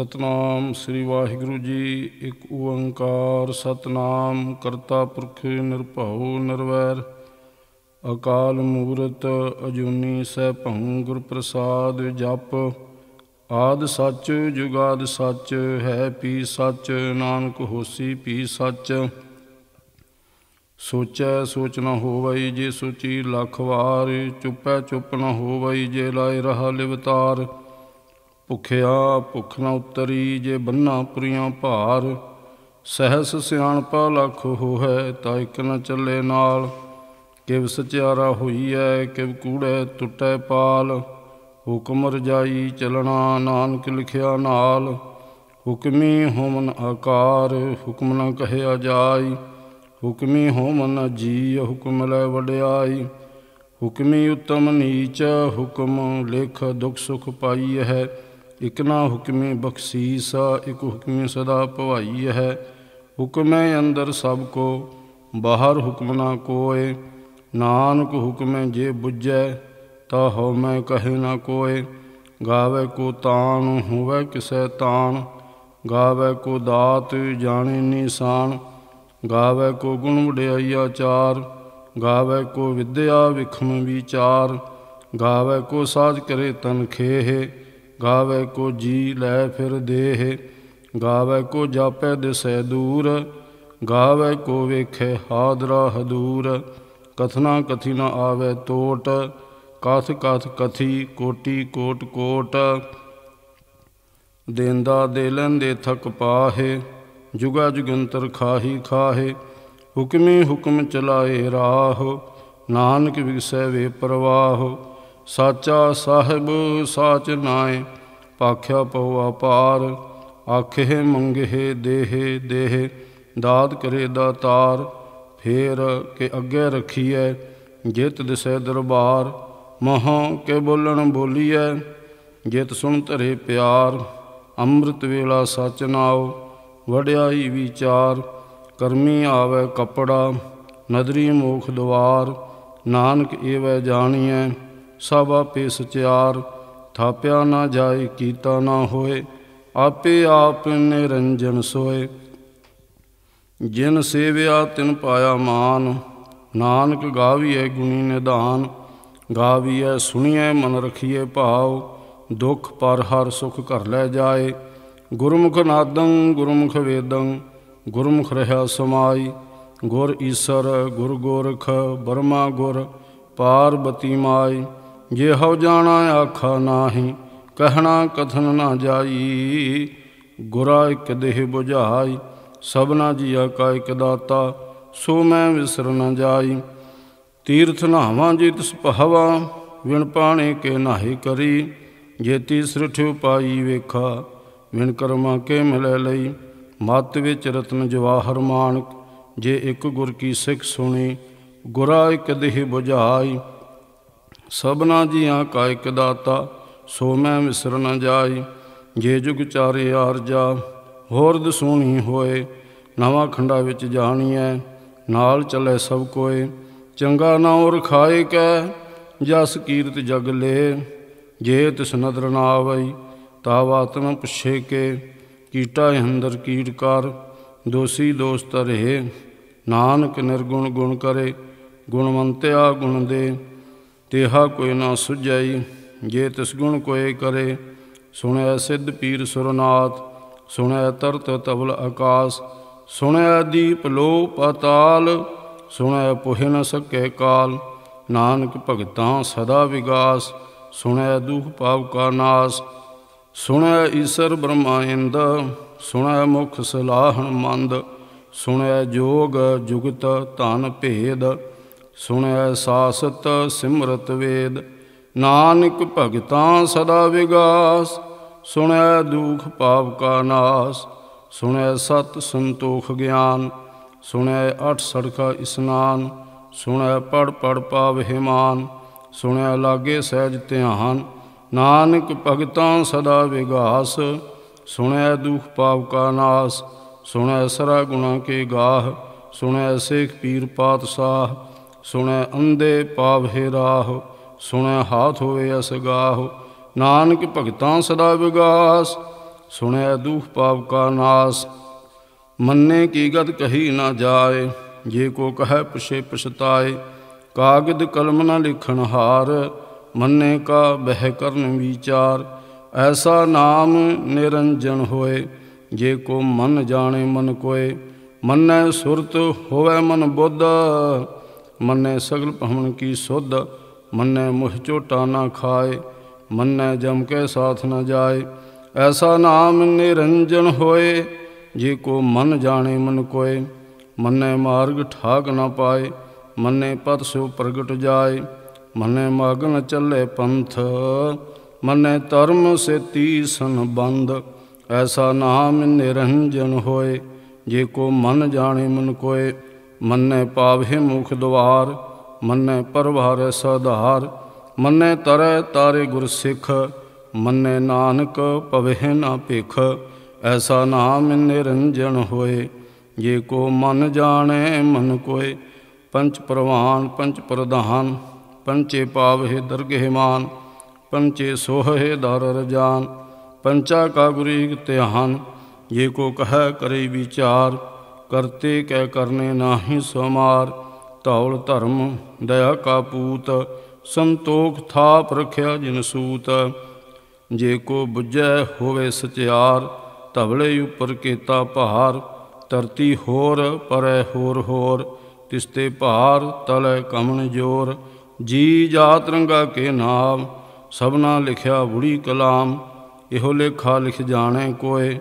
ਸਤਨਾਮ ਸ੍ਰੀ ਵਾਹਿਗੁਰੂ ਜੀ ਇੱਕ ਓੰਕਾਰ ਸਤਨਾਮ ਕਰਤਾ ਪੁਰਖ ਨਿਰਭਉ ਨਿਰਵੈਰ ਅਕਾਲ ਮੂਰਤ ਅਜੂਨੀ ਸਹਿ ਭੰ ਗੁਰ ਪ੍ਰਸਾਦ ਜਪ ਆਦ ਸੱਚ ਜੁਗਾਦ ਸੱਚ ਹੈ ਪੀ ਸੱਚ ਨਾਨਕ ਹੋਸੀ ਪੀ ਸੱਚ ਸੋਚੈ ਸੋਚ ਨਾ ਹੋਵਈ ਜੇ ਸੋਚੀ ਲਖ ਵਾਰ ਚੁੱਪੈ ਚੁੱਪ ਨਾ ਹੋਵਈ ਜੇ ਲਾਇ ਰਹਾ ਲਿਵਤਾਰ ਭੁਖਿਆ ਭੁਖ ਨਾ ਉਤਰੀ ਜੇ ਬੰਨਾ ਪੁਰੀਆਂ ਭਾਰ ਸਹਸ ਲਖ ਹੋ ਹੈ ਤਾ ਇਕ ਨ ਚੱਲੇ ਨਾਲ ਕਿਵ ਸਚਿਆਰਾ ਹੋਈਐ ਕਿਵ ਕੂੜੈ ਟੁੱਟੈ ਪਾਲ ਹੁਕਮ ਰਜਾਈ ਚਲਣਾ ਨਾਨਕ ਲਿਖਿਆ ਨਾਲ ਹੁਕਮੀ ਹੋਮਨ ਆਕਾਰ ਹੁਕਮ ਨਾ ਕਹਿਆ ਜਾਈ ਹੁਕਮੀ ਹੋਮਨ ਜੀ ਹੁਕਮ ਲੈ ਵਡਿਆਈ ਹੁਕਮੀ ਉਤਮ ਨੀਚ ਹੁਕਮ ਲਿਖ ਦੁਖ ਸੁਖ ਪਾਈ ਹੈ ਇਕ ਨਾ ਹੁਕਮੇ ਬਖਸੀਸਾ ਇਕ ਹੁਕਮੇ ਸਦਾ ਭਵਾਈ ਹੈ ਹੁਕਮੇ ਅੰਦਰ ਸਭ ਕੋ ਬਾਹਰ ਹੁਕਮ ਨਾ ਕੋਏ ਨਾਨਕ ਹੁਕਮੇ ਜੇ ਬੁੱਝੈ ਤਾ ਹੋ ਮੈਂ ਕਹੇ ਨਾ ਕੋਏ ਗਾਵੇ ਕੋ ਤਾਣ ਹੋਵੇ ਕਿਸੈ ਤਾਣ ਗਾਵੇ ਕੋ ਦਾਤ ਜਾਣੇ ਨਿਸ਼ਾਨ ਗਾਵੇ ਕੋ ਗੁਣ ਵਡਿਆਈਆ ਚਾਰ ਗਾਵੇ ਕੋ ਵਿਦਿਆ ਵਿਖਮ ਵਿਚਾਰ ਗਾਵੇ ਕੋ ਸਾਜ ਕਰੇ ਤਨ ਖੇਹੇ ਗਾਵੇ ਕੋ ਜੀ ਲੈ ਫਿਰ ਦੇਹ ਗਾਵੇ ਕੋ ਜਾਪੈ ਦਿਸੈ ਦੂਰ ਗਾਵੇ ਕੋ ਵੇਖੇ ਹਾਦਰਾ ਹਦੂਰ ਕਥਨਾ ਕਥੀ ਨਾ ਆਵੇ ਤੋਟ ਕਥ ਕਥ ਕਥੀ ਕੋਟੀ ਕੋਟ ਕੋਟ ਦੇਂਦਾ ਦੇ ਲੰਦੇ ਥਕ ਪਾਹੇ ਜੁਗਾ ਜੁਗੰਤਰ ਖਾਹੀ ਖਾਹੇ ਹੁਕਮੇ ਹੁਕਮ ਚਲਾਏ ਰਾਹ ਨਾਨਕ ਵਿਗਸੈ ਵੇ ਪ੍ਰਵਾਹ ਸਾਚਾ ਸਾਹਿਬ ਸਾਚ ਨਾਏ ਪਾਖਿਆ ਪਉ ਅਪਾਰ ਆਖੇ ਮੰਗੇ ਦੇਹ ਦੇਹ ਦਾਤ ਕਰੇ ਦਾਤਾਰ ਫੇਰ ਕੇ ਅੱਗੇ ਰਖੀਐ ਜਿਤ ਦਿਸੈ ਦਰਬਾਰ ਮਹਾ ਕੇ ਬੋਲਣ ਬੋਲੀਐ ਜਿਤ ਸੁਣ ਧਰੇ ਪਿਆਰ ਅੰਮ੍ਰਿਤ ਵੇਲਾ ਸਚ ਨਾਉ ਵਡਿਆਈ ਵਿਚਾਰ ਕਰਮੀ ਆਵੇ ਕਪੜਾ ਨਦਰੀ ਮੋਖ ਦਵਾਰ ਨਾਨਕ ਏਵੈ ਜਾਣੀਐ ਸਭ ਆਪੇ ਸਚਿਆਰ ਥਾਪਿਆ ਨਾ ਜਾਏ ਕੀਤਾ ਨਾ ਹੋਏ ਆਪੇ ਆਪ ਨਿਰੰਜਨ ਸੋਏ ਜਿਨ ਸੇਵਿਆ ਤਿਨ ਪਾਇਆ ਮਾਨ ਨਾਨਕ ਗਾਵੀਐ ਗੁਣੀ ਨਿਧਾਨ ਗਾਵੀਐ ਸੁਣੀਐ ਮਨ ਰਖੀਐ ਭਾਉ ਦੁਖ ਪਰ ਹਰ ਸੁਖ ਘਰ ਲੈ ਜਾਏ ਗੁਰਮੁਖ ਨਾਦੰ ਗੁਰਮੁਖ ਵੇਦੰ ਗੁਰਮੁਖ ਰਹਾ ਸਮਾਈ ਗੁਰ ਈਸਰ ਗੁਰ ਗੋਰਖ ਬਰਮਾ ਗੁਰ ਪਾਰਬਤੀ ਮਾਈ ਜੇ ਹਉ ਜਾਣਾ ਆਖਾ ਨਾਹੀ ਕਹਿਣਾ ਕਥਨ ਨਾ ਜਾਈ ਗੁਰਾ ਇੱਕ ਦੇਹ 부ਝਾਈ ਸਭਨਾ ਜੀਆ ਕਾ ਇੱਕ ਦਾਤਾ ਸੋ ਮੈਂ ਵਿਸਰ ਨ ਜਾਈ ਤੀਰਥ ਨਾਵਾਂ ਜੀ ਤਿਸ ਪਹਵਾ ਵਿਣ ਪਾਣੇ ਕੇ ਨਾਹੀ ਕਰੀ ਜੇ ਤੀਸਰਠ ਉਪਾਈ ਵੇਖਾ ਵਿਣ ਕਰਮਾਂ ਕੇ ਮਿਲੇ ਲਈ ਮਤ ਵਿੱਚ ਰਤਨ ਜਵਾਹਰ ਮਾਨਕ ਜੇ ਇੱਕ ਗੁਰ ਕੀ ਸਿੱਖ ਸੁਣੀ ਗੁਰਾ ਇੱਕ ਦੇਹ 부ਝਾਈ ਸਭਨਾ ਜੀਆਂ ਕਾਇਕ ਦਾਤਾ ਸੋ ਮੈਂ ਵਿਸਰ ਨ ਜਾਈ ਜੇ ਜੁਗ ਚਾਰੇ ਆਰਜਾ ਹੋਰ ਦਸੂਣੀ ਹੋਏ ਨਵਾਂ ਖੰਡਾ ਵਿੱਚ ਜਾਣੀਐ ਨਾਲ ਚੱਲੇ ਸਭ ਕੋਏ ਚੰਗਾ ਔਰ ਖਾਏ ਕੈ ਜਸ ਕੀਰਤ ਜਗ ਲੇ ਜੇ ਤਿਸ ਨਦਰ ਨਾ ਆਵਈ ਤਾ ਵਾਤਨ ਪੁਛੇ ਕੇ ਕੀਟਾ ਅੰਦਰ ਕੀੜ ਕਰ ਦੋਸੀ ਦੋਸਤ ਰਹੇ ਨਾਨਕ ਨਿਰਗੁਣ ਗੁਣ ਕਰੇ ਗੁਣਵੰਤਿਆ ਗੁਣ ਦੇ ਤੇਹਾ ਕੋਈ ਨਾ ਸੁਝਾਈ ਜੇ ਤਿਸ ਗੁਣ ਕੋਏ ਕਰੇ ਸੁਣਿਆ ਸਿੱਧ ਪੀਰ ਸੁਰਨਾਥ ਸੁਣਿਆ ਤਰਤ ਤਵਲ ਆਕਾਸ ਸੁਣਿਆ ਦੀਪ ਲੋ ਪਤਾਲ ਸੁਣਿਆ ਪੁਹਿ ਨ ਸਕੇ ਕਾਲ ਨਾਨਕ ਭਗਤਾਂ ਸਦਾ ਵਿਗਾਸ ਸੁਣਿਆ ਦੁਖ ਪਾਪ ਕਾ ਨਾਸ ਸੁਣਿਆ ਈਸ਼ਰ ਬ੍ਰਹਮਾ ਇੰਦ ਸੁਣਿਆ ਮੁਖ ਸਲਾਹਣ ਮੰਦ ਸੁਣਿਆ ਜੋਗ ਜੁਗਤ ਧਨ ਭੇਦ ਸੁਣੈ ਸਾਸਤ ਸਿਮਰਤ ਵੇਦ ਨਾਨਕ ਭਗਤਾਂ ਸਦਾ ਵਿਗਾਸ ਸੁਣੈ ਦੁਖ ਪਾਪ ਕਾ ਨਾਸ ਸੁਣੈ ਸਤ ਸੰਤੋਖ ਗਿਆਨ ਸੁਣੈ ਅਠ ਸੜਕਾ ਇਸਨਾਨ ਸੁਣੈ ਪੜ ਪੜ ਪਾਵ ਹਿਮਾਨ ਸੁਣੈ ਲਾਗੇ ਸਹਿਜ ਧਿਆਨ ਨਾਨਕ ਭਗਤਾਂ ਸਦਾ ਵਿਗਾਸ ਸੁਣੈ ਦੁਖ ਪਾਪ ਕਾ ਨਾਸ ਸੁਣੈ ਸਰਾ ਗੁਣਾ ਕੇ ਗਾਹ ਸੁਣੈ ਸੇਖ ਪੀਰ ਪਾਤਸ਼ਾਹ ਸੁਣੈ ਅੰਦੇ ਪਾਵਹਿ ਰਾਹ ਸੁਣੈ ਹਾਥ ਹੋਏ ਅਸਗਾਹ ਨਾਨਕ ਭਗਤਾਂ ਸਦਾ ਵਿਗਾਸ ਸੁਣੈ ਦੁਖ ਪਾਪ ਕਾ ਨਾਸ ਮੰਨੇ ਕੀ ਗਤ ਕਹੀ ਨਾ ਜਾਏ ਜੇ ਕੋ ਕਹੈ ਪੁਛੇ ਪਛਤਾਏ ਕਾਗਦ ਕਲਮ ਨਾ ਲਿਖਣ ਹਾਰ ਮੰਨੇ ਕਾ ਬਹਿ ਕਰਨ ਵਿਚਾਰ ਐਸਾ ਨਾਮ ਨਿਰੰਜਨ ਹੋਏ ਜੇ ਕੋ ਮਨ ਜਾਣੇ ਮਨ ਕੋਏ ਮੰਨੈ ਸੁਰਤ ਹੋਵੇ ਮਨ ਬੁੱਧ ਮੰਨੈ ਸਗਲ ਭਵਨ ਕੀ ਸੁਧ ਮੰਨੈ ਮੁਹ ਝੋਟਾ ਨਾ ਖਾਏ ਮੰਨੈ ਜਮ ਕੇ ਸਾਥ ਨਾ ਜਾਏ ਐਸਾ ਨਾਮ ਨਿਰੰਜਨ ਹੋਏ ਜੇ ਕੋ ਮਨ ਜਾਣੇ ਮਨ ਕੋਏ ਮੰਨੈ ਮਾਰਗ ਠਾਕ ਨਾ ਪਾਏ ਮੰਨੈ ਪਤ ਸੋ ਪ੍ਰਗਟ ਜਾਏ ਮੰਨੈ ਮਾਗਨ ਚੱਲੇ ਪੰਥ ਮੰਨੈ ਧਰਮ ਸੇ ਤੀਸਨ ਬੰਦ ਐਸਾ ਨਾਮ ਨਿਰੰਜਨ ਹੋਏ ਜੇ ਕੋ ਮਨ ਜਾਣੇ ਮਨ ਕੋਏ ਮੰਨੈ ਪਾਵਹਿ ਮੁਖ ਦਵਾਰ ਮੰਨੈ ਪਰਵਾਰ ਸਧਾਰ ਮੰਨੈ ਤਰੈ ਤਾਰੇ ਗੁਰ ਸਿੱਖ ਮੰਨੈ ਨਾਨਕ ਪਵਹਿ ਨਾ ਭਿਖ ਐਸਾ ਨਾਮ ਨਿਰੰਜਨ ਹੋਏ ਜੇ ਕੋ ਮਨ ਜਾਣੈ ਮਨ ਕੋਏ ਪੰਚ ਪ੍ਰਵਾਨ ਪੰਚ ਪ੍ਰਧਾਨ ਪੰਚੇ ਪਾਵਹਿ ਦਰਗਹਿ ਮਾਨ ਪੰਚੇ ਸੋਹਿ ਦਰ ਰਜਾਨ ਪੰਚਾ ਕਾ ਗੁਰੀ ਧਿਆਨ ਜੇ ਕੋ ਕਹੈ ਕਰੇ ਵਿਚਾਰ ਕਰਤੇ ਕਹਿ ਕਰਨੇ ਨਾਹੀ ਸਮਾਰ ਧੌਲ ਧਰਮ ਦਇਆ ਕਾ ਪੂਤ ਸੰਤੋਖ ਥਾਪ ਰਖਿਆ ਜਿਨ ਸੂਤ ਜੇ ਕੋ ਬੁਝੈ ਹੋਵੇ ਸਚਿਆਰ ਧਵਲੇ ਉਪਰ ਕੀਤਾ ਭਾਰ ਧਰਤੀ ਹੋਰ ਪਰੈ ਹੋਰ ਹੋਰ ਤਿਸਤੇ ਭਾਰ ਤਲੈ ਕਮਣ ਜੋਰ ਜੀ ਜਾਤ ਰੰਗਾ ਕੇ ਨਾਮ ਸਭਨਾ ਲਿਖਿਆ ਬੁੜੀ ਕਲਾਮ ਇਹੋ ਲੇਖਾ ਲਿਖ ਜਾਣੇ ਕੋਏ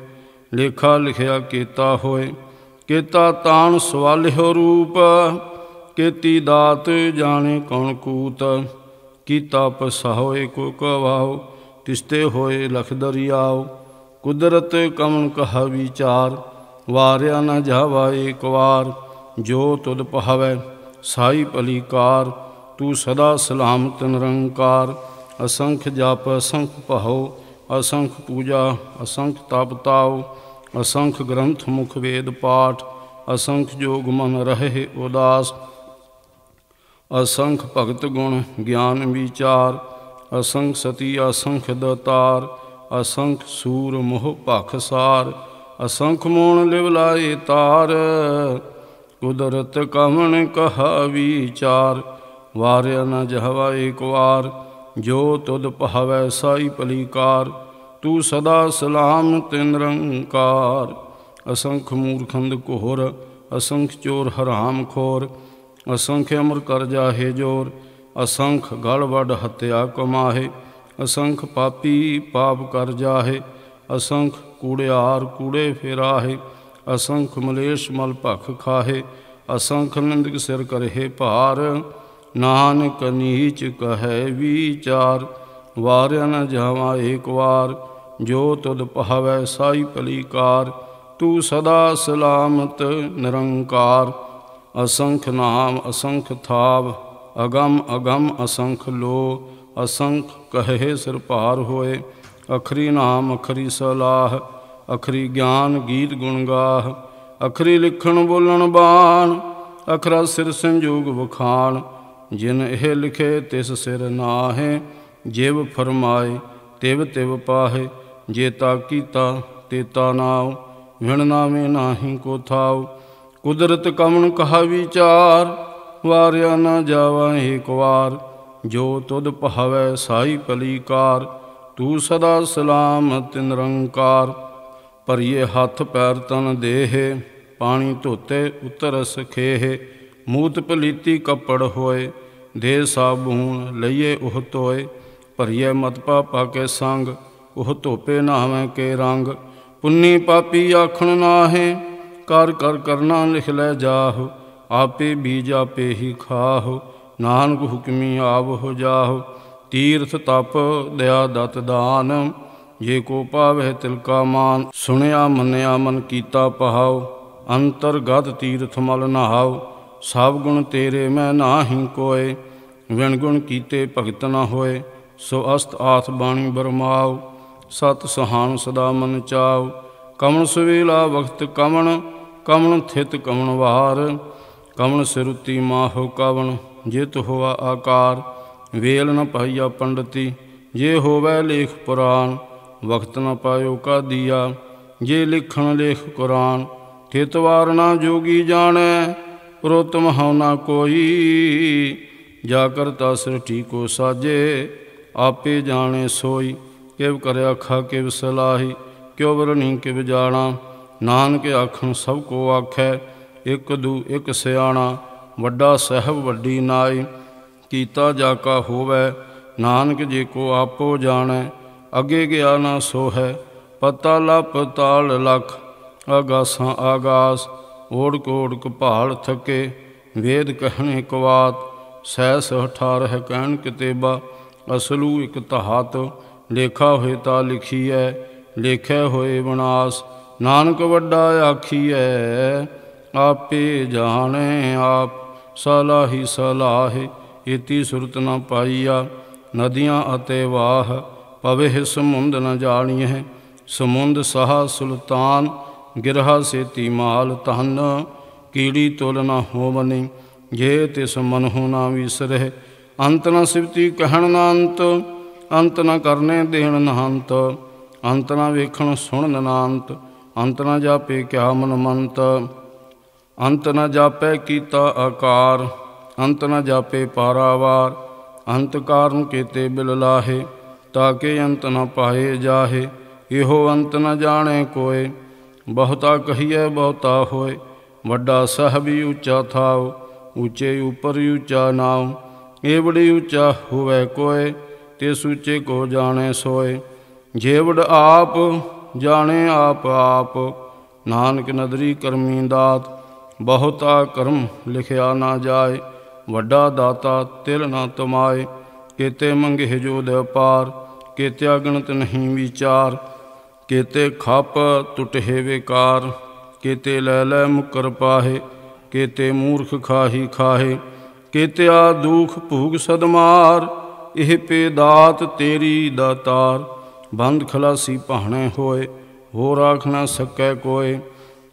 ਲੇਖਾ ਲਿਖਿਆ ਕੀਤਾ ਹੋਏ ਕੀਤਾ ਤਾਣ ਸਵਾਲਿਓ ਰੂਪ ਕੀਤੀ ਦਾਤ ਜਾਣੇ ਕਣ ਕੂਤ ਕੀਤਾ ਪਸਾਹੋਏ ਕੋ ਕਵਾਓ ਤਿਸਤੇ ਹੋਏ ਲਖ ਦਰਿਆਓ ਕੁਦਰਤ ਕਮਨ ਕਹਾ ਵਿਚਾਰ ਵਾਰਿਆ ਨ ਜਾਵਾਏ ਇਕ ਵਾਰ ਜੋ ਤੁਧ ਪਹਾਵੇ ਸਾਈ ਭਲੀ ਕਾਰ ਤੂੰ ਸਦਾ ਸਲਾਮਤ ਨਿਰੰਕਾਰ ਅਸੰਖ ਜਪ ਅਸੰਖ ਪਹੋ ਅਸੰਖ ਪੂਜਾ ਅਸੰਖ ਤਪ ਤਾਉ ਅਸੰਖ ਗ੍ਰੰਥ ਮੁਖ ਵੇਦ ਪਾਠ ਅਸੰਖ ਜੋਗ ਮਨ ਰਹੇ ਉਦਾਸ ਅਸੰਖ ਭਗਤ ਗੁਣ ਗਿਆਨ ਵਿਚਾਰ ਅਸੰਖ ਸਤੀ ਅਸੰਖ ਦਤਾਰ ਅਸੰਖ ਸੂਰ ਮੋਹ ਭਖਸਾਰ ਅਸੰਖ ਮੋਣ ਲਿਵ ਲਾਏ ਤਾਰ ਕੁਦਰਤ ਕਵਣ ਕਹਾ ਵਿਚਾਰ ਵਾਰਿਆ ਨਾ ਜਹਵਾ ਏਕ ਵਾਰ ਜੋ ਤੁਧ ਭਾਵੈ ਸਾਈ ਭਲੀਕਾਰ ਤੂੰ ਸਦਾ ਸਲਾਮ ਤਿਨ ਰੰਕਾਰ ਅਸੰਖ ਮੂਰਖੰਦ ਕੋਹਰ ਅਸੰਖ ਚੋਰ ਹਰਾਮ ਖੋਰ ਅਸੰਖ ਅਮਰ ਕਰ ਜਾਹੇ ਜੋਰ ਅਸੰਖ ਗਲਵੜ ਹਤਿਆ ਕਮਾਹੇ ਅਸੰਖ ਪਾਪੀ ਪਾਪ ਕਰ ਜਾਹੇ ਅਸੰਖ ਕੂੜਿਆਰ ਕੂੜੇ ਫੇਰਾਹੇ ਅਸੰਖ ਮਲੇਸ਼ ਮਲ ਭਖ ਖਾਹੇ ਅਸੰਖ ਨੰਦਕ ਸਿਰ ਕਰਹਿ ਭਾਰ ਨਾਨਕ ਨੀਚ ਕਹੈ ਵਿਚਾਰ ਵਾਰਿਆ ਨ ਜਾਵਾ ਏਕ ਵਾਰ ਜੋ ਤੁਧ ਪਹਾਵੈ ਸਾਈ ਭਲੀਕਾਰ ਤੂੰ ਸਦਾ ਸਲਾਮਤ ਨਿਰੰਕਾਰ ਅਸੰਖ ਨਾਮ ਅਸੰਖ ਥਾਵ ਅਗੰਮ ਅਗੰਮ ਅਸੰਖ ਲੋ ਅਸੰਖ ਕਹੇ ਸਿਰ ਭਾਰ ਹੋਏ ਅਖਰੀ ਨਾਮ ਅਖਰੀ ਸਲਾਹ ਅਖਰੀ ਗਿਆਨ ਗੀਤ ਗੁਣ ਗਾਹ ਅਖਰੀ ਲਿਖਣ ਬੋਲਣ ਬਾਣ ਅਖਰਾ ਸਿਰ ਸੰਜੋਗ ਵਖਾਣ ਜਿਨ ਇਹ ਲਿਖੇ ਤਿਸ ਸਿਰ ਨਾਹੇ ਜਿਵ ਫਰਮਾਏ ਤਿਵ ਤਿਵ ਪਾਹੇ ਜੇ ਤਾ ਕੀਤਾ ਤੇ ਤਾ ਨਾਉ ਵਿਣ ਨਾਵੇਂ ਨਾਹੀ ਕੋ ਥਾਉ ਕੁਦਰਤ ਕਮਣ ਕਹਾ ਵਿਚਾਰ ਵਾਰਿਆ ਨਾ ਜਾਵਾ ਏਕ ਵਾਰ ਜੋ ਤੁਧ ਭਾਵੈ ਸਾਈ ਪਲੀਕਾਰ ਤੂੰ ਸਦਾ ਸਲਾਮ ਤਿਨ ਰੰਕਾਰ ਪਰਿਏ ਹੱਥ ਪੈਰ ਤਨ ਦੇਹ ਪਾਣੀ ਧੋਤੇ ਉਤਰ ਸਖੇਹ ਮੂਤ ਪਲੀਤੀ ਕਪੜ ਹੋਏ ਦੇ ਸਾਬੂਨ ਲਈਏ ਉਹ ਤੋਏ ਭਰੀਏ ਮਤ ਪਾਪਾ ਕੇ ਸੰਗ ਉਹ ਧੋਪੇ ਨਾਵੇਂ ਕੇ ਰੰਗ ਪੁੰਨੀ ਪਾਪੀ ਆਖਣ ਨਾਹੇ ਕਰ ਕਰ ਕਰਨਾ ਲਿਖ ਲੈ ਜਾਹੁ ਆਪੇ ਬੀਜ ਆਪੇ ਹੀ ਖਾਹੁ ਨਾਨਕ ਹੁਕਮੀ ਆਵ ਹੋ ਜਾਹੁ ਤੀਰਥ ਤਪ ਦਇਆ ਦਤ ਦਾਨ ਜੇ ਕੋ ਪਾਵੇ ਤਿਲ ਕਾ ਮਾਨ ਸੁਣਿਆ ਮੰਨਿਆ ਮਨ ਕੀਤਾ ਪਹਾਉ ਅੰਤਰਗਤ ਤੀਰਥ ਮਲ ਨਹਾਉ ਸਭ ਗੁਣ ਤੇਰੇ ਮੈਂ ਨਾਹੀ ਕੋਏ ਵਿਣ ਗੁਣ ਕੀਤੇ ਭਗਤ ਨਾ ਹੋਏ ਸੋ ਅਸਤ ਆਥ ਬਾਣੀ ਬਰਮਾਉ ਸਤ ਸਹਾਨ ਸਦਾ ਮਨ ਚਾਉ ਕਮਣ ਸੁਵੇਲਾ ਵਖਤ ਕਮਣ ਕਮਣ ਥਿਤ ਕਮਣ ਵਾਰ ਕਮਣ ਸਿਰੁਤੀ ਮਾਹੁ ਕਵਣ ਜਿਤ ਹੋਆ ਆਕਾਰ ਵੇਲ ਨ ਪਾਈਆ ਪੰਡਤੀ ਜੇ ਹੋਵੇ ਲੇਖ ਪੁਰਾਨ ਵਖਤ ਨ ਪਾਇਓ ਕਾ ਦੀਆ ਜੇ ਲਿਖਣ ਲੇਖ ਕੁਰਾਨ ਥਿਤ ਵਾਰਨਾ ਜੋਗੀ ਜਾਣੈ ਪ੍ਰੋਤਮ ਹਉ ਨਾ ਕੋਈ ਜਾ ਕਰਤਾ ਸ੍ਰਿਠੀ ਕੋ ਸਾਜੇ ਆਪੇ ਜਾਣੇ ਸੋਈ ਕਿਵ ਕਰਿਆ ਖਾ ਕਿਵ ਸਲਾਹੀ ਕਿਉ ਵਰਣੀ ਕਿਵ ਜਾਣਾ ਨਾਨਕ ਆਖਣ ਸਭ ਕੋ ਆਖੈ ਇਕ ਦੂ ਇਕ ਸਿਆਣਾ ਵੱਡਾ ਸਹਿਬ ਵੱਡੀ ਨਾਈ ਕੀਤਾ ਜਾ ਕਾ ਹੋਵੇ ਨਾਨਕ ਜੀ ਕੋ ਆਪੋ ਜਾਣੈ ਅੱਗੇ ਗਿਆ ਨਾ ਸੋ ਹੈ ਪਤਾ ਲਪ ਤਾਲ ਲਖ ਆਗਾਸਾਂ ਆਗਾਸ ਓੜ ਕੋੜ ਕਪਾਲ ਥਕੇ ਵੇਦ ਕਹਣੇ ਕਵਾਤ ਸਹਿ 18 ਹੈ ਕਹਿਣ ਕਿਤੇਬਾ ਅਸਲੂ ਇਕ ਤਹਤ ਲੇਖਾ ਹੋਏ ਤਾ ਲਿਖੀਐ ਲੇਖੇ ਹੋਏ ਬਨਾਸ ਨਾਨਕ ਵੱਡਾ ਆਖੀਐ ਆਪੇ ਜਾਣੇ ਆਪ ਸਲਾਹੀ ਸਲਾਹੇ ਇਤੀ ਸੁਰਤ ਨ ਪਾਈਆ ਨਦੀਆਂ ਅਤੇ ਵਾਹ ਪਵੇ ਸਮੁੰਦ ਨ ਜਾਣੀਐ ਸਮੁੰਦ ਸਹਾ ਸੁਲਤਾਨ ਗਿਰਹਾ ਸੇਤੀ ਮਾਲ ਤਹਨ ਕੀੜੀ ਤੁਲ ਨ ਹੋਵਨੀ ਜੇ ਤਿਸ ਮਨਹੁ ਨਾ ਵਿਸਰਹਿ ਅੰਤ ਨਾ ਸਿਵਤੀ ਕਹਿਣ ਨਾ ਅੰਤ ਅੰਤ ਨਾ ਕਰਨੇ ਦੇਣ ਹੰਤ ਅੰਤ ਨਾ ਵੇਖਣ ਸੁਣ ਨਾ ਅੰਤ ਅੰਤ ਨਾ ਜਾਪੇ ਕਿਆ ਮਨ ਮੰਤ ਅੰਤ ਨਾ ਜਾਪੇ ਕੀਤਾ ਆਕਾਰ ਅੰਤ ਨਾ ਜਾਪੇ ਪਾਰਾਵਾਰ ਅੰਤ ਕਾਰਨ ਕੀਤੇ ਬਿਲ ਲਾਹੇ ਤਾਂ ਕਿ ਅੰਤ ਨਾ ਪਾਏ ਜਾਹੇ ਇਹੋ ਅੰਤ ਨਾ ਜਾਣੇ ਕੋਏ ਬਹੁਤਾ ਕਹੀਏ ਬਹੁਤਾ ਹੋਏ ਵੱਡਾ ਸਹਬੀ ਉੱਚਾ ਥਾਉ ਉੱਚੇ ਉਪਰ ਉੱਚਾ ਨਾਉ ਬੜੀ ਉਚਾ ਹੋਵੇ ਕੋਏ ਤੇ ਸੂਚੇ ਕੋ ਜਾਣੇ ਸੋਏ ਜੇਵੜ ਆਪ ਜਾਣੇ ਆਪ ਆਪ ਨਾਨਕ ਨਦਰੀ ਕਰਮੀ ਦਾਤ ਬਹੁਤਾ ਕਰਮ ਲਿਖਿਆ ਨਾ ਜਾਏ ਵੱਡਾ ਦਾਤਾ ਤਿਲ ਨਾ ਤਮਾਏ ਕੀਤੇ ਮੰਗੇ ਜੋ ਦੇ ਕੀਤੇ ਅਗਣਤ ਨਹੀਂ ਵਿਚਾਰ ਕੀਤੇ ਖੱਪ ਟੁਟੇ ਵਿਕਾਰ ਕੀਤੇ ਲੈ ਲੈ ਮੁਕਰ ਪਾਹੇ ਕੀਤੇ ਮੂਰਖ ਖਾਹੀ ਖਾਹੇ ਕੀਤਿਆ ਦੁਖ ਭੂਗ ਸਦਮਾਰ ਇਹ ਪੇ ਦਾਤ ਤੇਰੀ ਦਾਤਾਰ ਬੰਦ ਖਲਾਸੀ ਭਾਣੇ ਹੋਏ ਹੋ ਨਾ ਸਕੈ ਕੋਏ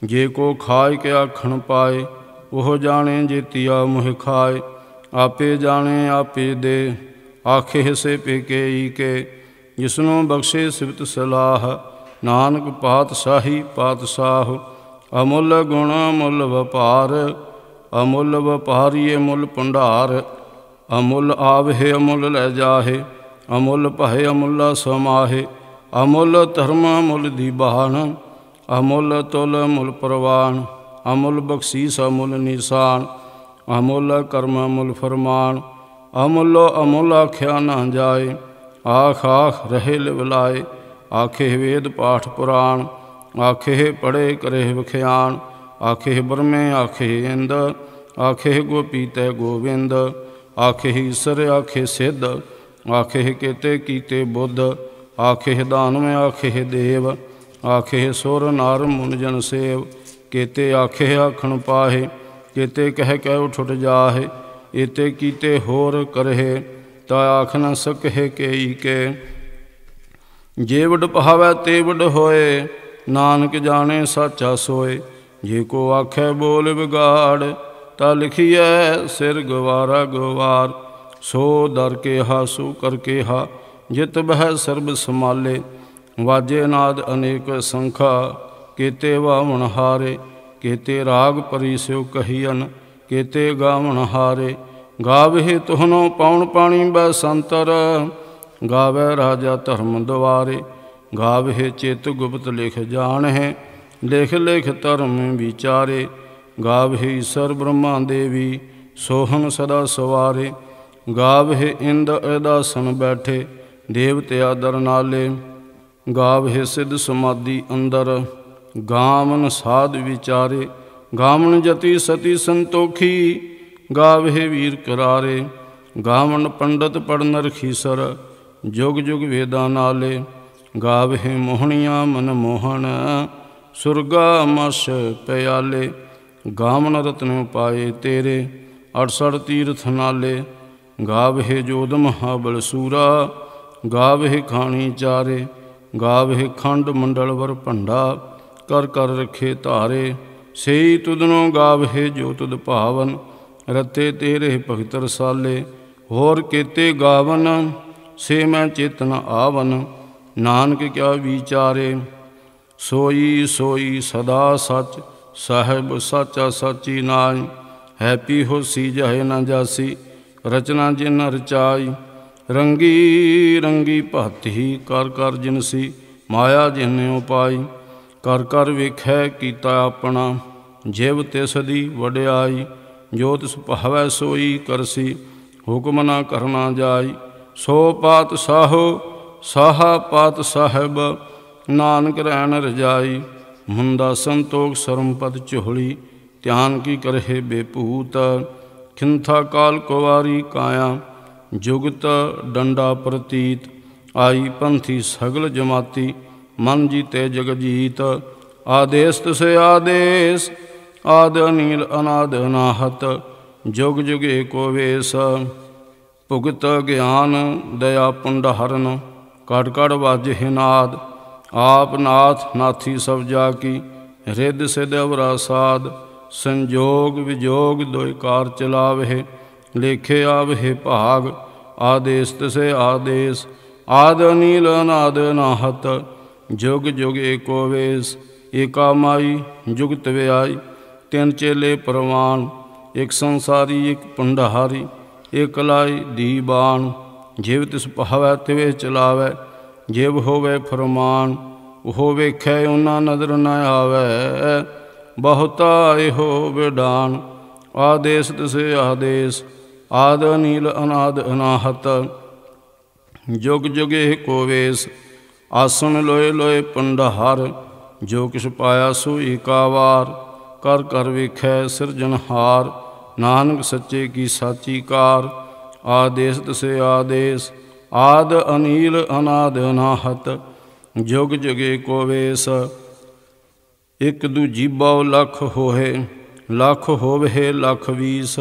ਜੇ ਕੋ ਖਾਇ ਕੇ ਆਖਣ ਪਾਏ ਉਹ ਜਾਣੇ ਜੇਤਿਆ ਮੁਹ ਖਾਏ ਆਪੇ ਜਾਣੇ ਆਪੇ ਦੇ ਆਖੇ ਹਿਸੇ ਪੇ ਈ ਕੇ ਜਿਸਨੂੰ ਬਖਸ਼ੇ ਸਿਵਤ ਸਲਾਹ ਨਾਨਕ ਪਾਤਸ਼ਾਹੀ ਪਾਤਸ਼ਾਹ ਅਮੁੱਲ ਗੁਣ ਅਮੁੱਲ ਵਪਾਰ ਅਮੁੱਲ ਵਪਾਰੀਏ ਮੁੱਲ ਪੰਡਾਰ ਅਮੁੱਲ ਆਵਹਿ ਅਮੁੱਲ ਲੈ ਜਾਹੇ ਅਮੁੱਲ ਭਏ ਅਮੁੱਲਾ ਸਮਾਹੇ ਅਮੁੱਲ ਧਰਮ ਅਮੁੱਲ ਬਾਣ ਅਮੁੱਲ ਤੁਲ ਅਮੁੱਲ ਪ੍ਰਵਾਨ ਅਮੁੱਲ ਬਖਸ਼ੀਸ ਅਮੁੱਲ ਨਿਸ਼ਾਨ ਅਮੁੱਲ ਕਰਮ ਅਮੁੱਲ ਫਰਮਾਨ ਅਮੁੱਲ ਅਮੁੱਲ ਆਖਿਆ ਨਾ ਜਾਏ ਆਖ ਆਖ ਰਹੇ ਲਿਵਲਾਏ ਆਖੇ ਵੇਦ ਪਾਠ ਪੁਰਾਣ ਆਖੇ ਪੜੇ ਕਰੇ ਵਿਖਿਆਣ ਆਖੇ ਬਰਮੇ ਆਖੇ ਇੰਦ ਆਖੇ ਗੋਪੀ ਤੈ ਗੋਵਿੰਦ ਆਖੇ ਈਸ਼ਰ ਆਖੇ ਸਿੱਧ ਆਖੇ ਕੇਤੇ ਕੀਤੇ ਬੁੱਧ ਆਖੇ ਦਾਨਵ ਆਖੇ ਦੇਵ ਆਖੇ ਸੁਰ ਨਾਰ ਮੁਨ ਜਨ ਸੇਵ ਕੇਤੇ ਆਖੇ ਆਖਣ ਪਾਹੇ ਕੇਤੇ ਕਹਿ ਕਹਿ ਉਠਟ ਜਾਹੇ ਇਤੇ ਕੀਤੇ ਹੋਰ ਕਰਹੇ ਤਾ ਆਖ ਨ ਸਕਹਿ ਕੇਈ ਕੇ ਜੇ ਵਡ ਪਹਾਵੇ ਤੇ ਵਡ ਹੋਏ ਨਾਨਕ ਜਾਣੇ ਸੱਚਾ ਸੋਏ ਜੇ ਕੋ ਆਖੇ ਬੋਲ ਵਿਗਾੜ ਤਾਂ ਲਿਖੀਐ ਸਿਰ ਗਵਾਰਾ ਗਵਾਰ ਸੋ ਦਰ ਕੇ ਹਾ ਸੂ ਕਰ ਕੇ ਹਾ ਜਿਤ ਬਹਿ ਸਰਬ ਸਮਾਲੇ ਵਾਜੇ ਨਾਦ ਅਨੇਕ ਸੰਖਾ ਕੀਤੇ ਵਾਵਣ ਹਾਰੇ ਕੀਤੇ ਰਾਗ ਪਰਿ ਸਿਉ ਕਹੀਨ ਕੀਤੇ ਗਾਵਣ ਹਾਰੇ ਗਾਵਹਿ ਤੁਹਨੋ ਪਾਉਣ ਪਾਣੀ ਬਸੰਤਰ ਗਾਵੇ ਰਾਜਾ ਧਰਮ ਦੁਆਰੇ ਗਾਵਹਿ ਚਿਤ ਗੁਪਤ ਲਿਖ ਜਾਣਹਿ ਲਿਖ ਲਿਖ ਧਰਮ ਵਿਚਾਰੇ ਗਾਵਹਿ ਸਰ ਬ੍ਰਹਮਾ ਦੇਵੀ ਸੋਹਮ ਸਦਾ ਸਵਾਰੇ ਗਾਵਹਿ ਇੰਦ ਅਦਾਸਨ ਬੈਠੇ ਆਦਰ ਨਾਲੇ ਗਾਵਹਿ ਸਿੱਧ ਸਮਾਦੀ ਅੰਦਰ ਗਾਵਨ ਸਾਧ ਵਿਚਾਰੇ ਗਾਵਨ ਜਤੀ ਸਤੀ ਸੰਤੋਖੀ ਗਾਵਹਿ ਵੀਰ ਕਰਾਰੇ ਗਾਵਨ ਪੰਡਤ ਪੜਨ ਰਖੀਸਰ ਜੁਗ ਜੁਗ ਵੇਦਾਂ ਨਾਲੇ ਗਾਵਹਿ ਮੋਹਣੀਆਂ ਮਨ ਮੋਹਣ ਸੁਰਗਾ ਮਸ ਪਿਆਲੇ ਗਾਮਨ ਰਤਨ ਪਾਏ ਤੇਰੇ 68 ਤੀਰਥ ਨਾਲੇ ਗਾਵਹਿ ਜੋਦ ਮਹਾਬਲ ਸੂਰਾ ਗਾਵਹਿ ਖਾਣੀ ਚਾਰੇ ਗਾਵਹਿ ਖੰਡ ਮੰਡਲ ਵਰ ਭੰਡਾ ਕਰ ਕਰ ਰਖੇ ਧਾਰੇ ਸੇਈ ਤੁਦਨੋ ਗਾਵਹਿ ਜੋ ਤੁਦ ਭਾਵਨ ਰਤੇ ਤੇਰੇ ਭਗਤ ਰਸਾਲੇ ਹੋਰ ਕੀਤੇ ਗਾਵਨ ਸੇ ਮੈਂ ਚੇਤਨ ਆਵਨ ਨਾਨਕ ਕਿਆ ਵਿਚਾਰੇ ਸੋਈ ਸੋਈ ਸਦਾ ਸੱਚ ਸਾਹਿਬ ਸਾਚਾ ਸਾਚੀ ਨਾਈ ਹੈਪੀ ਹੋਸੀ ਜਹੇ ਨਾ ਜਾਸੀ ਰਚਨਾ ਜਿਨ ਰਚਾਈ ਰੰਗੀ ਰੰਗੀ ਭਗਤੀ ਕਰ ਕਰ ਜਿਨ ਸੀ ਮਾਇਆ ਜਿਨ ਉਪਾਈ ਕਰ ਕਰ ਵੇਖੈ ਕੀਤਾ ਆਪਣਾ ਜਿਵ ਤਿਸ ਦੀ ਵਡਿਆਈ ਜੋ ਤਿਸ ਭਾਵੈ ਸੋਈ ਕਰਸੀ ਹੁਕਮ ਨਾ ਕਰਨਾ ਜਾਈ ਸੋ ਪਾਤ ਸਾਹੋ ਸਾਹਾ ਪਾਤ ਸਾਹਿਬ ਨਾਨਕ ਰਹਿਣ ਰਜਾਈ ਮੁੰਦਾ ਸੰਤੋਖ ਸਰਮਪਦ ਚੋਹਲੀ ਧਿਆਨ ਕੀ ਕਰੇ ਬੇਪੂਤ ਖਿੰਥਾ ਕਾਲ ਕੁਵਾਰੀ ਕਾਇਆ ਜੁਗਤ ਡੰਡਾ ਪ੍ਰਤੀਤ ਆਈ ਪੰਥੀ ਸਗਲ ਜਮਾਤੀ ਮਨ ਜੀਤੇ ਜੀਤ ਆਦੇਸ ਤਸੇ ਆਦੇਸ ਆਦ ਅਨੀਲ ਅਨਾਦ ਅਨਾਹਤ ਜੁਗ ਜੁਗੇ ਕੋ ਵੇਸ ਭੁਗਤ ਗਿਆਨ ਦਇਆ ਪੁੰਡ ਹਰਨ ਕੜ ਕੜ ਵਾਜਹਿ ਨਾਦ ਆਪ ਨਾਥ ਨਾਥੀ ਸਭ ਜਾ ਕੀ ਰਿੱਧ ਸਿਧ ਅਵਰਾ ਸਾਧ ਸੰਜੋਗ ਵਿਜੋਗ ਦੋਇ ਕਾਰ ਚਲਾਵਹਿ ਲੇਖੇ ਆਵਹਿ ਭਾਗ ਆਦੇਸ ਤਸੇ ਆਦੇਸ ਆਦ ਅਨੀਲ ਅਨਾਦ ਨਾਹਤ ਜੁਗ ਜੁਗ ਏਕੋ ਵੇਸ ਏਕਾ ਮਾਈ ਜੁਗਤ ਵਿਆਈ ਤਿੰਨ ਚੇਲੇ ਪਰਵਾਨ ਇਕ ਸੰਸਾਰੀ ਇਕ ਪੰਡਹਾਰੀ ਇਕ ਲਾਈ ਦੀਬਾਨ ਜਿਵ ਤਿਸ ਭਾਵੈ ਤਵੇ ਚਲਾਵੇ ਜਿਵ ਹੋਵੇ ਫਰਮਾਨ ਉਹ ਵੇਖੈ ਉਹਨਾਂ ਨਦਰ ਨਾ ਆਵੇ ਬਹੁਤਾ ਇਹੋ ਵਿਡਾਨ ਆਦੇਸ ਤਿਸੇ ਆਦੇਸ ਆਦ ਅਨੀਲ ਅਨਾਦ ਅਨਾਹਤ ਜੁਗ ਜੁਗੇ ਕੋ ਵੇਸ ਆਸਨ ਲੋਏ ਲੋਏ ਪੰਡਹਾਰ ਜੋ ਕਿਸ ਪਾਇਆ ਸੋ ਵਾਰ ਕਰ ਕਰ ਵੇਖੈ ਸਿਰਜਣਹਾਰ ਨਾਨਕ ਸੱਚੇ ਕੀ ਸਾਚੀ ਕਾਰ ਆਦੇਸ ਤਿਸੇ ਆਦੇਸ ਆਦ ਅਨੀਲ ਅਨਾਦ ਅਨਾਹਤ ਜੁਗ ਜੁਗੇ ਕੋ ਵੇਸ ਇਕ ਦੂਜੀ ਬਉ ਲਖ ਹੋਏ ਲਖ ਹੋਵੇ ਲਖ ਵੀਸ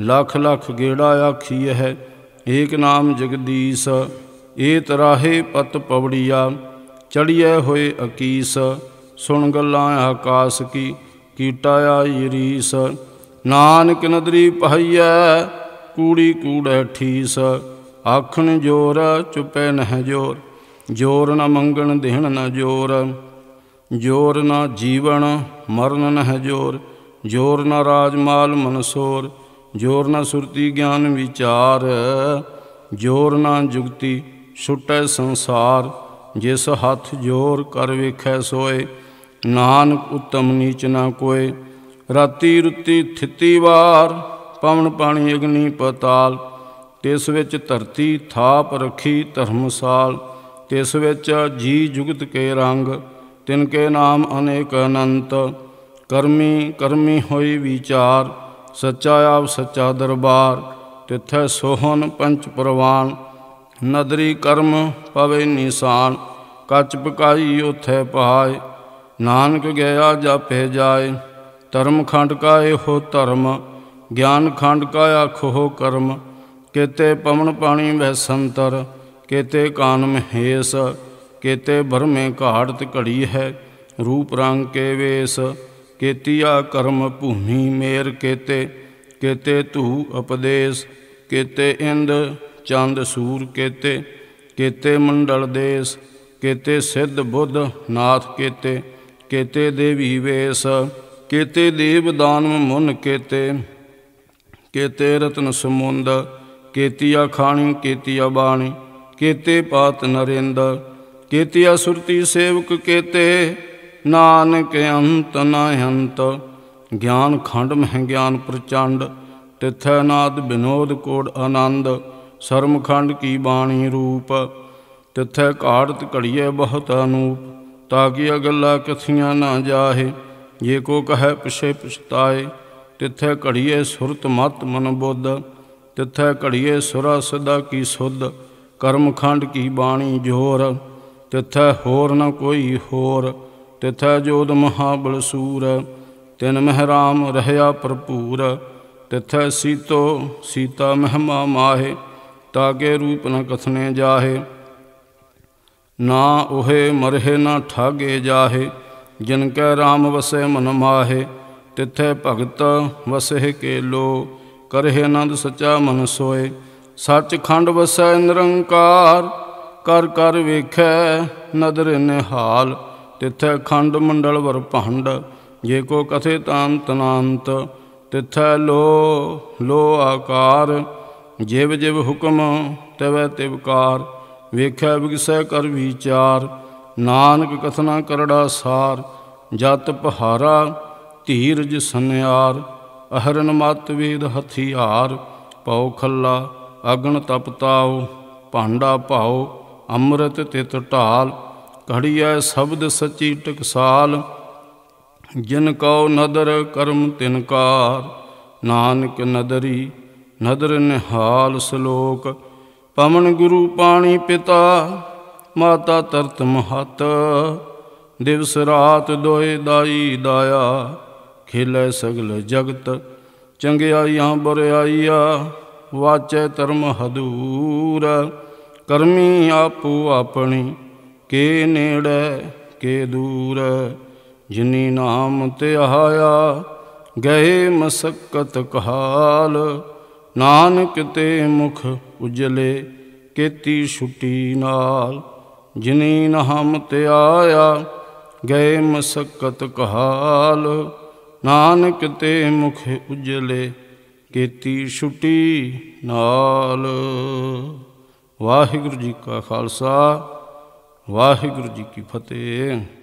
ਲਖ ਲਖ ਗੇੜਾ ਆਖੀ ਹੈ ਏਕ ਨਾਮ ਜਗਦੀਸ਼ ਏਤ ਰਾਹੇ ਪਤ ਪਵੜੀਆ ਚੜੀਐ ਹੋਏ ਅਕੀਸ ਸੁਣ ਗੱਲਾਂ ਆਕਾਸ ਕੀ ਕੀਟਾ ਆਈ ਰੀਸ ਨਾਨਕ ਨਦਰੀ ਪਹਈਐ ਕੂੜੀ ਕੂੜੈ ਠੀਸ ਆਖਣ ਜੋਰ ਚੁਪੈ ਨਹਿ ਜੋਰ ਜੋਰ ਨ ਮੰਗਣ ਦੇਣ ਨ ਜੋਰ ਜੋਰ ਨ ਜੀਵਨ ਮਰਨ ਨਹਿ ਜੋਰ ਜੋਰ ਨ ਰਾਜ ਮਾਲ ਮਨਸੋਰ ਜੋਰ ਨ ਸੁਰਤੀ ਗਿਆਨ ਵਿਚਾਰ ਜੋਰ ਨ ਜੁਗਤੀ ਛੁਟੈ ਸੰਸਾਰ ਜਿਸ ਹੱਥ ਜੋਰ ਕਰ ਵੇਖੈ ਸੋਏ ਨਾਨਕ ਉਤਮ ਨੀਚ ਨਾ ਕੋਏ ਰਾਤੀ ਰੁੱਤੀ ਥਿਤੀ ਵਾਰ ਪਵਨ ਪਾਣੀ ਅਗਨੀ ਪਤਾਲ ਤਿਸ ਵਿੱਚ ਧਰਤੀ ਥਾਪ ਰਖੀ ਧਰਮਸਾਲ ਤਿਸ ਵਿੱਚ ਜੀ ਜੁਗਤ ਕੇ ਰੰਗ ਤਿਨ ਕੇ ਨਾਮ ਅਨੇਕ ਅਨੰਤ ਕਰਮੀ ਕਰਮੀ ਹੋਈ ਵਿਚਾਰ ਸੱਚਾ ਆਪ ਸੱਚਾ ਦਰਬਾਰ ਤਿਥੈ ਸੋਹਨ ਪੰਚ ਪ੍ਰਵਾਨ ਨਦਰੀ ਕਰਮ ਪਵੇ ਨਿਸ਼ਾਨ ਕੱਚ ਪਕਾਈ ਉਥੈ ਪਹਾਏ ਨਾਨਕ ਗਿਆ ਜਾਪੇ ਜਾਏ ਧਰਮ ਖੰਡ ਕਾ ਇਹੋ ਧਰਮ ਗਿਆਨ ਖੰਡ ਕਾ ਆਖੋ ਕਰਮ ਕੇਤੇ ਪਵਨ ਪਾਣੀ ਵਹਿ ਸੰਤਰ ਕੇਤੇ ਕਾਨਮ ਹੇਸ ਕੇਤੇ ਭਰਮੇ ਘਾੜਤ ਘੜੀ ਹੈ ਰੂਪ ਰੰਗ ਕੇ ਵੇਸ ਕੀਤੀਆ ਕਰਮ ਭੂਮੀ ਮੇਰ ਕੇਤੇ ਕੇਤੇ ਧੂ ਉਪਦੇਸ਼ ਕੇਤੇ ਇੰਦ ਚੰਦ ਸੂਰ ਕੇਤੇ ਕੇਤੇ ਮੰਡਲ ਦੇਸ ਕੇਤੇ ਸਿੱਧ ਬੁੱਧ ਨਾਥ ਕੇਤੇ ਕੇਤੇ ਦੇਵੀ ਵੇਸ ਕੇਤੇ ਦੇਵ ਦਾਨਮ ਮੁਨ ਕੇਤੇ ਕੇਤੇ ਰਤਨ ਸਮੁੰਦ ਕੇਤੀਆ ਖਾਣੀ ਕੇਤੀਆ ਬਾਣੀ ਕੀਤੇ ਪਾਤ ਨਰਿੰਦ ਕੇਤੀਆ ਸੁਰਤੀ ਸੇਵਕ ਕੀਤੇ ਨਾਨਕ ਅੰਤ ਨਾ ਅੰਤ ਗਿਆਨ ਖੰਡ ਮਹਿ ਗਿਆਨ ਪ੍ਰਚੰਡ ਤਿਥੈ ਨਾਦ ਬਿਨੋਦ ਕੋੜ ਆਨੰਦ ਸਰਮ ਖੰਡ ਕੀ ਬਾਣੀ ਰੂਪ ਤਿਥੈ ਘਾੜਤ ਘੜੀਏ ਬਹੁਤ ਅਨੂਪ ਤਾਂ ਕਿ ਅਗਲਾ ਕਥੀਆਂ ਨਾ ਜਾਹੇ ਜੇ ਕੋ ਕਹੈ ਪਿਛੇ ਪਛਤਾਏ ਤਿਥੈ ਘੜੀਏ ਸੁਰਤ ਮਤ ਮਨ ਬੋਧ ਤਿੱਥੈ ਘੜੀਏ ਸੁਰਾ ਸਦਾ ਕੀ ਸੁਧ ਕਰਮਖੰਡ ਕੀ ਬਾਣੀ ਜੋਰ ਤਿੱਥੈ ਹੋਰ ਨ ਕੋਈ ਹੋਰ ਤਿਥੈ ਜੋਦ ਮਹਾਬਲ ਸੂਰ ਤਿਨ ਮਹਿਰਾਮ ਰਹਿਆ ਭਰਪੂਰ ਤਿਥੈ ਸੀਤੋ ਸੀਤਾ ਮਹਿਮਾ ਮਾਹੇ ਤਾਗੇ ਰੂਪ ਨ ਕਥਨੇ ਜਾਹੇ ਨਾ ਉਹੇ ਮਰਹੇ ਨਾ ਠਾਗੇ ਜਾਹੇ ਜਿਨ ਕੈ RAM ਵਸੇ ਮਨ ਮਾਹੇ ਤਿਥੈ ਭਗਤ ਵਸਹਿ ਕੇ ਲੋ ਕਰਹਿ ਆਨੰਦ ਸੱਚਾ ਮਨ ਸੋਏ ਸੱਚਖੰਡ ਵਸੈ ਨਿਰੰਕਾਰ ਕਰ ਕਰ ਵੇਖੈ ਨਦਰ ਨਿਹਾਲ ਤਿਥੈ ਖੰਡ ਮੰਡਲ ਵਰ ਭੰਡ ਜੇ ਕੋ ਕਥੇ ਤਾਂਤ ਤਨਾੰਤ ਤਿਥੈ ਲੋ ਲੋ ਆਕਾਰ ਜਿਵ ਜਿਵ ਹੁਕਮ ਤਵੈ ਤਿਵਕਾਰ ਵੇਖੈ ਵਿਗਸੈ ਕਰ ਵਿਚਾਰ ਨਾਨਕ ਕਥਨਾ ਕਰੜਾ ਸਾਰ ਜਤ ਪਹਾਰਾ ਧੀਰਜ ਸੰਿਆਰ ਅਹਰਨ ਮਤ ਵੇਦ ਹਥਿਆਰ ਪਾਉ ਖੱਲਾ ਅਗਣ ਤਪਤਾਉ ਭਾਂਡਾ ਭਾਉ ਅੰਮ੍ਰਿਤ ਤਿਤ ਢਾਲ ਘੜੀਐ ਸ਼ਬਦ ਸਚੀ ਟਕਸਾਲ ਜਿਨ ਕਉ ਨਦਰ ਕਰਮ ਤਿਨ ਕਾਰ ਨਾਨਕ ਨਦਰੀ ਨਦਰ ਨਿਹਾਲ ਸ਼ਲੋਕ ਪਵਨ ਗੁਰੂ ਪਾਣੀ ਪਿਤਾ ਮਾਤਾ ਤਰਤ ਮਹਤ ਦਿਵਸ ਰਾਤ ਦੋਇ ਦਾਈ ਦਾਇਆ ਖੇਲੇ ਸਗਲ ਜਗਤ ਚੰਗਿਆਈਆਂ ਬਰਿਆਈਆ ਵਾਚੈ ਧਰਮ ਹਦੂਰ ਕਰਮੀ ਆਪੂ ਆਪਣੀ ਕੇ ਨੇੜੇ ਕੇ ਦੂਰ ਜਿਨੀ ਨਾਮ ਧਿਆਇਆ ਗਏ ਮਸਕਤ ਕਹਾਲ ਨਾਨਕ ਤੇ ਮੁਖ ਉਜਲੇ ਕੀਤੀ ਛੁੱਟੀ ਨਾਲ ਜਿਨੀ ਨਾਮ ਧਿਆਇਆ ਗਏ ਮਸਕਤ ਕਹਾਲ ਨਾਨਕ ਤੇ ਮੁਖ ਉਜਲੇ ਕੀਤੀ ਛੁਟੀ ਨਾਲ ਵਾਹਿਗੁਰੂ ਜੀ ਕਾ ਖਾਲਸਾ ਵਾਹਿਗੁਰੂ ਜੀ ਕੀ ਫਤਿਹ